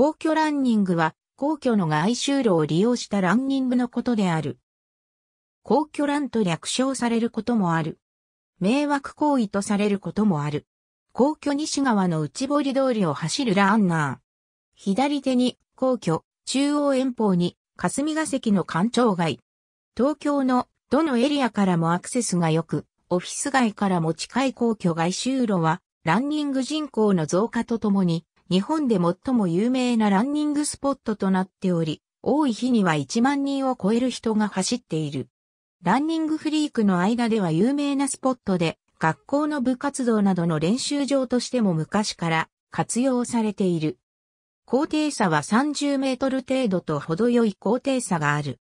皇居ランニングは、皇居の外周路を利用したランニングのことである。皇居ランと略称されることもある。迷惑行為とされることもある。皇居西側の内堀通りを走るランナー。左手に皇居、中央遠方に霞が関の官庁街。東京のどのエリアからもアクセスが良く、オフィス街からも近い皇居外周路は、ランニング人口の増加とともに、日本で最も有名なランニングスポットとなっており、多い日には1万人を超える人が走っている。ランニングフリークの間では有名なスポットで、学校の部活動などの練習場としても昔から活用されている。高低差は30メートル程度と程よい高低差がある。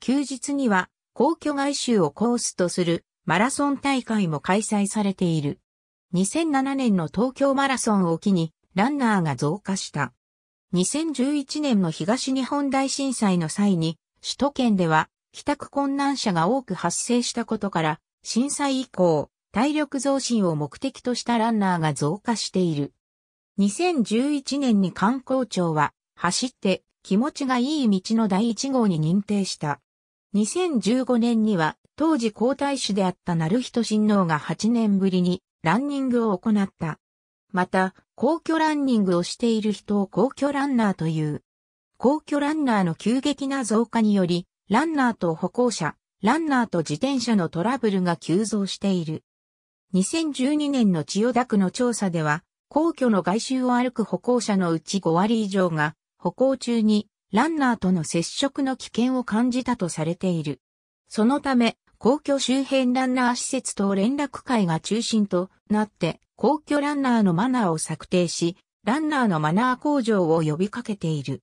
休日には皇居外周をコースとするマラソン大会も開催されている。2007年の東京マラソンを機にランナーが増加した。2011年の東日本大震災の際に、首都圏では帰宅困難者が多く発生したことから、震災以降、体力増進を目的としたランナーが増加している。2011年に観光庁は、走って気持ちがいい道の第一号に認定した。2015年には、当時皇太子であった成人親王が8年ぶりにランニングを行った。また、皇居ランニングをしている人を皇居ランナーという。皇居ランナーの急激な増加により、ランナーと歩行者、ランナーと自転車のトラブルが急増している。2012年の千代田区の調査では、皇居の外周を歩く歩行者のうち5割以上が、歩行中にランナーとの接触の危険を感じたとされている。そのため、皇居周辺ランナー施設と連絡会が中心となって、皇居ランナーのマナーを策定し、ランナーのマナー向上を呼びかけている。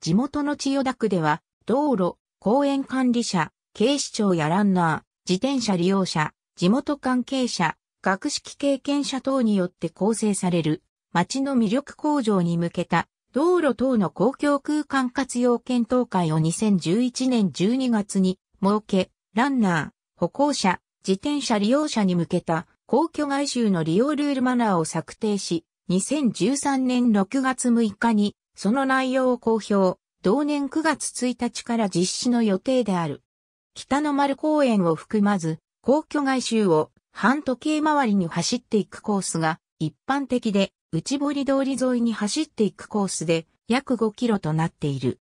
地元の千代田区では、道路、公園管理者、警視庁やランナー、自転車利用者、地元関係者、学識経験者等によって構成される、町の魅力向上に向けた、道路等の公共空間活用検討会を2011年12月に設け、ランナー、歩行者、自転車利用者に向けた皇居外周の利用ルールマナーを策定し、2013年6月6日に、その内容を公表、同年9月1日から実施の予定である。北の丸公園を含まず、皇居外周を半時計回りに走っていくコースが一般的で、内堀通り沿いに走っていくコースで約5キロとなっている。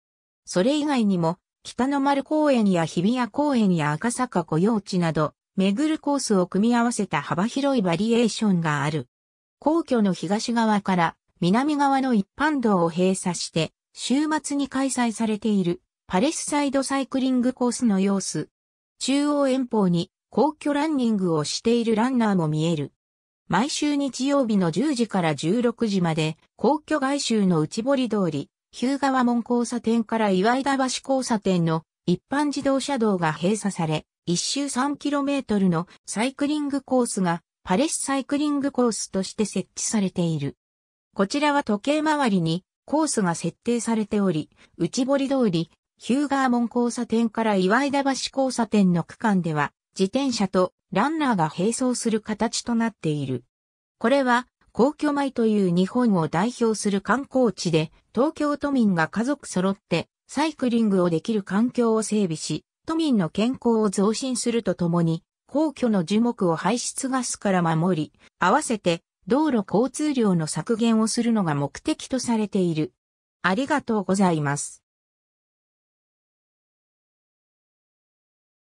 それ以外にも、北の丸公園や日比谷公園や赤坂御用地など、巡るコースを組み合わせた幅広いバリエーションがある。皇居の東側から南側の一般道を閉鎖して、週末に開催されているパレスサイドサイクリングコースの様子。中央遠方に皇居ランニングをしているランナーも見える。毎週日曜日の10時から16時まで、皇居外周の内堀通り、日向ー門交差点から岩井田橋交差点の一般自動車道が閉鎖され、一周 3km のサイクリングコースがパレスサイクリングコースとして設置されている。こちらは時計回りにコースが設定されており、内堀通り、ヒューガーモン交差点から岩井田橋交差点の区間では、自転車とランナーが並走する形となっている。これは、皇居前という日本を代表する観光地で、東京都民が家族揃ってサイクリングをできる環境を整備し、都民の健康を増進するとともに、皇居の樹木を排出ガスから守り、合わせて道路交通量の削減をするのが目的とされている。ありがとうございます。